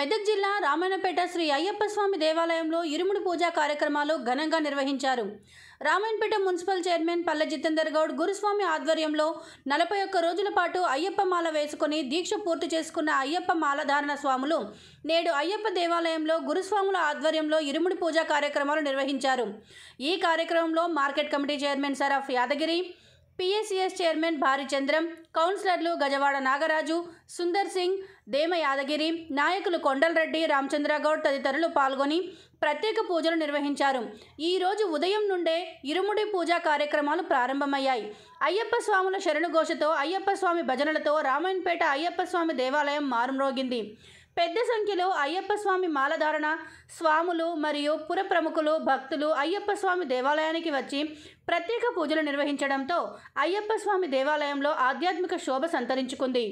మెదక్ జిల్లా రామాయణపేట శ్రీ అయ్యప్ప స్వామి దేవాలయంలో ఇరుముడు పూజా కార్యక్రమాలు ఘనంగా నిర్వహించారు రామాయణపేట మున్సిపల్ చైర్మన్ పల్లె జితేందర్ గౌడ్ గురుస్వామి ఆధ్వర్యంలో నలభై ఒక్క రోజుల పాటు అయ్యప్ప మాల వేసుకుని దీక్ష పూర్తి చేసుకున్న అయ్యప్ప మాలధారణ స్వాములు నేడు అయ్యప్ప దేవాలయంలో గురుస్వాముల ఆధ్వర్యంలో ఇరుముడి పూజా కార్యక్రమాలు నిర్వహించారు ఈ కార్యక్రమంలో market committee chairman Saraf Yadagiri PSCS chairman Bharichandram కౌన్సిలర్లు గజవాడ నాగరాజు సుందర్ సింగ్ దేమ యాదగిరి నాయకులు కొండలరెడ్డి రామచంద్రగౌడ్ తదితరులు పాల్గొని ప్రత్యేక పూజలు నిర్వహించారు ఈరోజు ఉదయం నుండే ఇరుముడి పూజా కార్యక్రమాలు ప్రారంభమయ్యాయి అయ్యప్ప స్వాముల శరణుఘోషతో అయ్యప్ప స్వామి భజనలతో రామాయణపేట అయ్యప్ప స్వామి దేవాలయం మారుమ్రోగింది పెద్ద సంఖ్యలో అయ్యప్ప స్వామి మాలధారణ స్వాములు మరియు పుర ప్రముఖులు భక్తులు అయ్యప్ప స్వామి దేవాలయానికి వచ్చి ప్రత్యేక పూజలు నిర్వహించడంతో అయ్యప్ప స్వామి దేవాలయంలో ఆధ్యాత్మిక శోభ సంతరించుకుంది